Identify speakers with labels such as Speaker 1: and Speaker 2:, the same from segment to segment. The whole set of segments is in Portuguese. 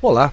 Speaker 1: Olá,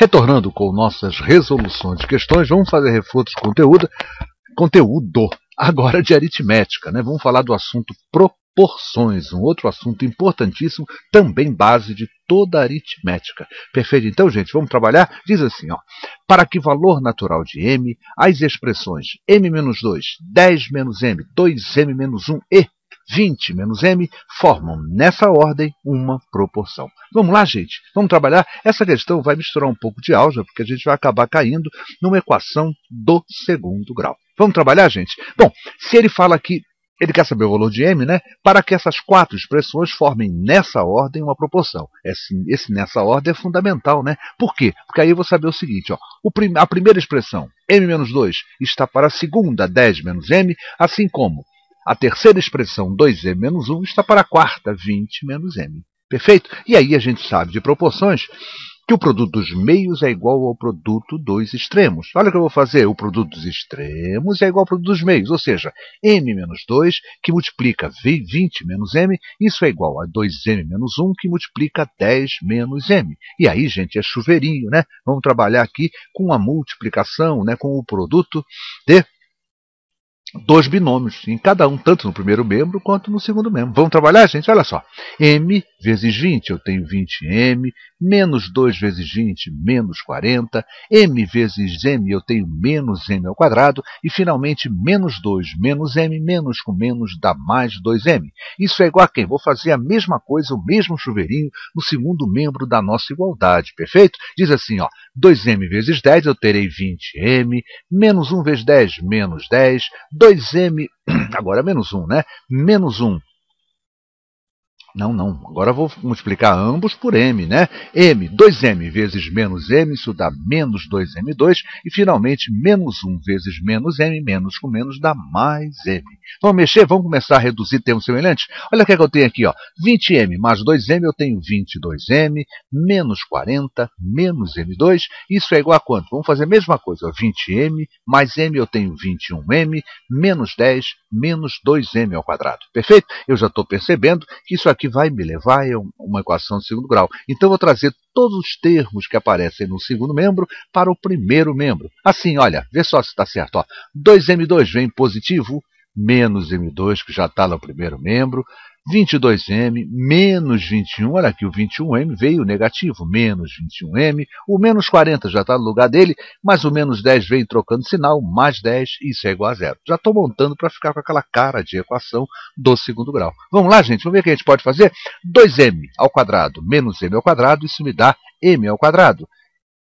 Speaker 1: Retornando com nossas resoluções de questões, vamos fazer reforço de conteúdo, conteúdo agora de aritmética. Né? Vamos falar do assunto proporções, um outro assunto importantíssimo, também base de toda a aritmética. Perfeito? Então, gente, vamos trabalhar? Diz assim, ó, para que valor natural de m, as expressões m menos 2, 10 menos m, 2m menos 1 e 20 menos m formam nessa ordem uma proporção. Vamos lá, gente? Vamos trabalhar? Essa questão vai misturar um pouco de álgebra, porque a gente vai acabar caindo numa equação do segundo grau. Vamos trabalhar, gente? Bom, se ele fala que ele quer saber o valor de m, né? Para que essas quatro expressões formem nessa ordem uma proporção. Esse, é esse nessa ordem é fundamental, né? Por quê? Porque aí eu vou saber o seguinte, ó. O prim, a primeira expressão, m menos 2, está para a segunda, 10 menos m, assim como a terceira expressão, 2m menos 1, está para a quarta, 20 menos m. Perfeito? E aí a gente sabe de proporções que o produto dos meios é igual ao produto dos extremos. Olha o que eu vou fazer. O produto dos extremos é igual ao produto dos meios, ou seja, m menos 2, que multiplica 20 menos m, isso é igual a 2m menos 1, que multiplica 10 menos m. E aí, gente, é chuveirinho, né? Vamos trabalhar aqui com a multiplicação, né? com o produto de dois binômios, em cada um, tanto no primeiro membro quanto no segundo membro. Vamos trabalhar, gente? Olha só. M vezes 20, eu tenho 20m menos 2 vezes 20, menos 40, m vezes m eu tenho menos m ao quadrado, e finalmente menos 2 menos m, menos com menos dá mais 2m. Isso é igual a quem? Vou fazer a mesma coisa, o mesmo chuveirinho, no segundo membro da nossa igualdade, perfeito? Diz assim, ó, 2m vezes 10 eu terei 20m, menos 1 vezes 10, menos 10, 2m, agora menos 1, né? Menos 1 não, não. Agora vou multiplicar ambos por m, né? m, 2m vezes menos m, isso dá menos 2m2. E, finalmente, menos 1 vezes menos m, menos com menos dá mais m. Vamos mexer? Vamos começar a reduzir termos semelhantes? Olha o que, é que eu tenho aqui. Ó. 20m mais 2m, eu tenho 22m, menos 40, menos m2. Isso é igual a quanto? Vamos fazer a mesma coisa. Ó. 20m mais m, eu tenho 21m, menos 10, menos 2m ao quadrado. Perfeito? Eu já estou percebendo que isso aqui vai me levar a é uma equação de segundo grau. Então, vou trazer todos os termos que aparecem no segundo membro para o primeiro membro. Assim, olha, vê só se está certo. Ó. 2m2 vem positivo, menos m2, que já está no primeiro membro, 22m menos 21, olha aqui, o 21m veio negativo, menos 21m, o menos 40 já está no lugar dele, mas o menos 10 vem trocando sinal, mais 10, isso é igual a zero. Já estou montando para ficar com aquela cara de equação do segundo grau. Vamos lá, gente, vamos ver o que a gente pode fazer? 2m ao quadrado menos m ao quadrado, isso me dá m ao quadrado.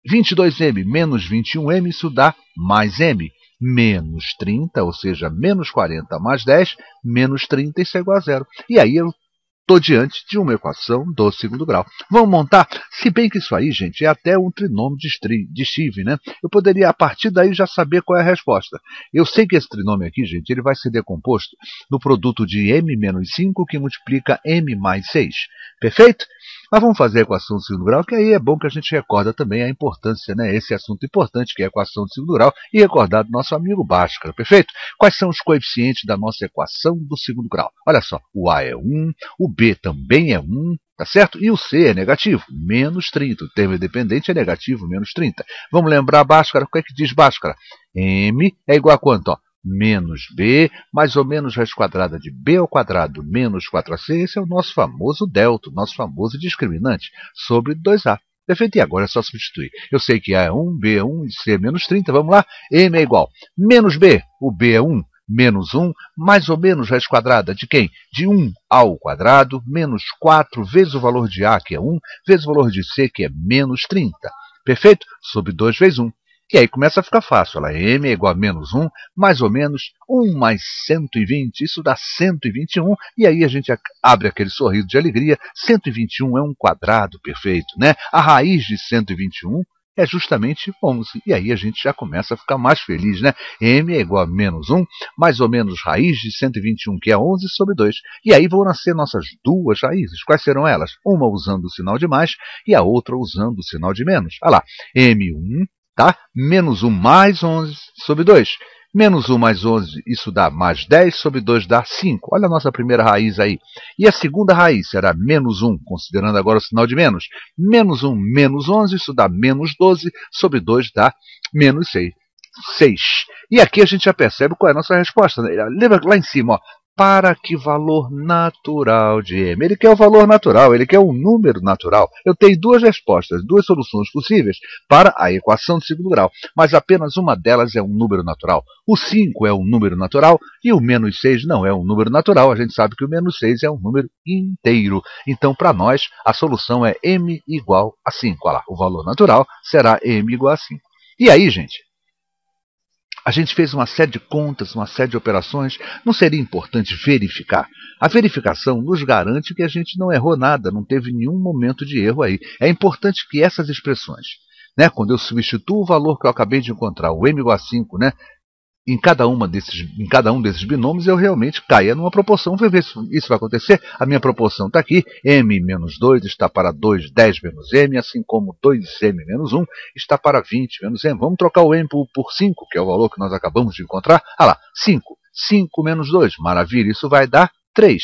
Speaker 1: 22m menos 21m, isso dá mais m menos 30, ou seja, menos 40 mais 10, menos 30, isso é igual a zero. E aí eu estou diante de uma equação do segundo grau. Vamos montar? Se bem que isso aí, gente, é até um trinômio de, de né? Eu poderia, a partir daí, já saber qual é a resposta. Eu sei que esse trinômio aqui, gente, ele vai ser decomposto no produto de m menos 5 que multiplica m mais 6. Perfeito? Mas vamos fazer equação do segundo grau, que aí é bom que a gente recorda também a importância, né? Esse assunto importante que é a equação do segundo grau e recordar do nosso amigo Bhaskara, perfeito? Quais são os coeficientes da nossa equação do segundo grau? Olha só, o A é 1, o B também é 1, tá certo? E o C é negativo, menos 30. O termo independente é negativo, menos 30. Vamos lembrar Bhaskara, o que é que diz Bhaskara? M é igual a quanto? Ó? menos b, mais ou menos raiz quadrada de b ao quadrado menos 4ac, esse é o nosso famoso delta, o nosso famoso discriminante sobre 2a. Perfeito, e agora é só substituir. Eu sei que A é 1, B é 1 e C é menos 30, vamos lá? M é igual, menos B, o B é 1, menos 1, mais ou menos raiz quadrada de quem? De 1 ao quadrado, menos 4 vezes o valor de A, que é 1, vezes o valor de C, que é menos 30. Perfeito? Sobre 2 vezes 1. E aí começa a ficar fácil. Ela m é igual a menos 1, mais ou menos 1 mais 120. Isso dá 121. E aí a gente abre aquele sorriso de alegria. 121 é um quadrado perfeito, né? A raiz de 121 é justamente 11. E aí a gente já começa a ficar mais feliz, né? m é igual a menos 1, mais ou menos raiz de 121, que é 11, sobre 2. E aí vão nascer nossas duas raízes. Quais serão elas? Uma usando o sinal de mais e a outra usando o sinal de menos. Olha lá, m1 tá? menos 1 mais 11 sobre 2. Menos 1 mais 11, isso dá mais 10, sobre 2 dá 5. Olha a nossa primeira raiz aí. E a segunda raiz será menos 1, considerando agora o sinal de menos. Menos 1 menos 11, isso dá menos 12, sobre 2 dá menos 6. 6. E aqui a gente já percebe qual é a nossa resposta. Né? Lembra lá em cima, ó, para que valor natural de m? Ele quer o valor natural, ele quer um número natural. Eu tenho duas respostas, duas soluções possíveis para a equação de segundo grau, mas apenas uma delas é um número natural. O 5 é um número natural e o menos 6 não é um número natural. A gente sabe que o menos 6 é um número inteiro. Então, para nós, a solução é m igual a 5. Olha lá, o valor natural será m igual a 5. E aí, gente? A gente fez uma série de contas, uma série de operações. Não seria importante verificar? A verificação nos garante que a gente não errou nada, não teve nenhum momento de erro aí. É importante que essas expressões, né, quando eu substituo o valor que eu acabei de encontrar, o M igual a 5, né, em cada, uma desses, em cada um desses binômios eu realmente caia numa proporção. Vamos ver se isso vai acontecer. A minha proporção está aqui. m menos 2 está para 2, 10 menos m, assim como 2m menos 1 está para 20 menos m. Vamos trocar o m por, 5, que é o valor que nós acabamos de encontrar. Ah lá, 5. 5 menos 2, maravilha, isso vai dar 3.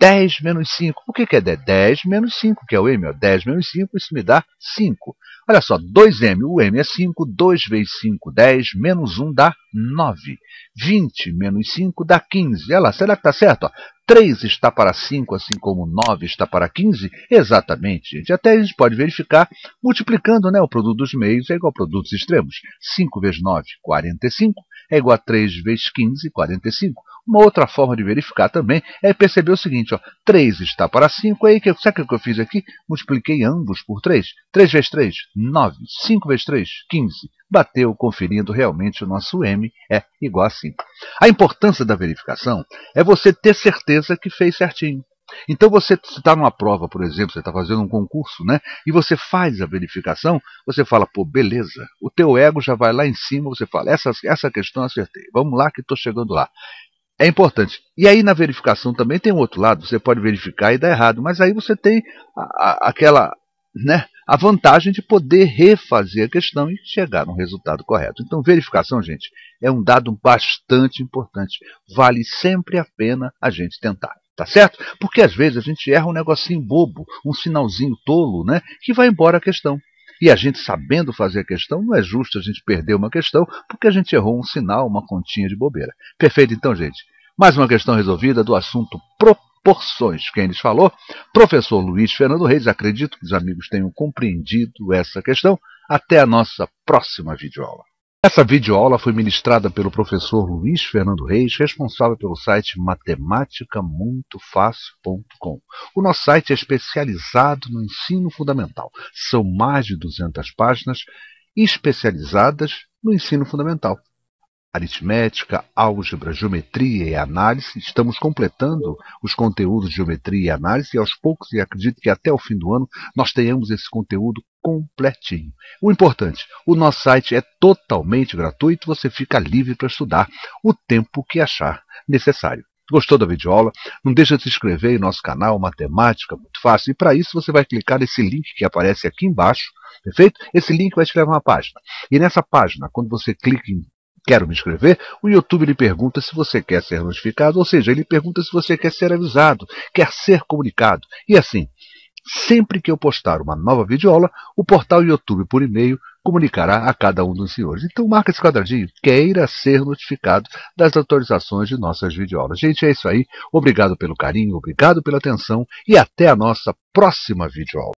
Speaker 1: 10 menos 5. O que, é 10? menos 5, que é o m. 10 menos 5, isso me dá 5. Olha só, 2m, o m é 5, 2 vezes 5, 10, menos 1 dá 9. 20 menos 5 dá 15. Olha lá, será que está certo? 3 está para 5, assim como 9 está para 15? Exatamente, gente. Até a gente pode verificar multiplicando né, o produto dos meios é igual ao produto dos extremos. 5 vezes 9, 45, é igual a 3 vezes 15, 45. Uma outra forma de verificar também é perceber o seguinte, ó, 3 está para 5, é aí, que, sabe o que eu fiz aqui? Multipliquei ambos por 3. 3 vezes 3, 9. 5 vezes 3, 15. Bateu, conferindo realmente o nosso M é igual a 5. A importância da verificação é você ter certeza que fez certinho. Então você está numa prova, por exemplo, você está fazendo um concurso, né? E você faz a verificação, você fala, pô, beleza. O teu ego já vai lá em cima, você fala, essa, essa questão acertei. Vamos lá que estou chegando lá é importante. E aí na verificação também tem um outro lado, você pode verificar e dar errado, mas aí você tem a, a, aquela, né, a vantagem de poder refazer a questão e chegar no resultado correto. Então verificação, gente, é um dado bastante importante. Vale sempre a pena a gente tentar. Tá certo? Porque às vezes a gente erra um negocinho bobo, um sinalzinho tolo, né? Que vai embora a questão. E a gente sabendo fazer a questão, não é justo a gente perder uma questão porque a gente errou um sinal, uma continha de bobeira. Perfeito então, gente. Mais uma questão resolvida do assunto proporções. Quem lhes falou? Professor Luiz Fernando Reis. Acredito que os amigos tenham compreendido essa questão. Até a nossa próxima videoaula. Essa videoaula foi ministrada pelo professor Luiz Fernando Reis, responsável pelo site matematicamutofácil.com. O nosso site é especializado no ensino fundamental. São mais de 200 páginas especializadas no ensino fundamental. Aritmética, álgebra, geometria e análise. Estamos completando os conteúdos de geometria e análise e aos poucos, e acredito que até o fim do ano, nós tenhamos esse conteúdo completinho. O importante, o nosso site é totalmente gratuito, você fica livre para estudar o tempo que achar necessário. Gostou da videoaula? Não deixa de se inscrever em nosso canal Matemática, muito fácil. E para isso você vai clicar nesse link que aparece aqui embaixo, perfeito? Esse link vai te levar a uma página. E nessa página, quando você clica em Quero me inscrever? O YouTube lhe pergunta se você quer ser notificado, ou seja, ele pergunta se você quer ser avisado, quer ser comunicado. E assim, Sempre que eu postar uma nova videoaula, o portal YouTube por e-mail comunicará a cada um dos senhores. Então marca esse quadradinho, queira ser notificado das autorizações de nossas videoaulas. Gente, é isso aí. Obrigado pelo carinho, obrigado pela atenção e até a nossa próxima videoaula.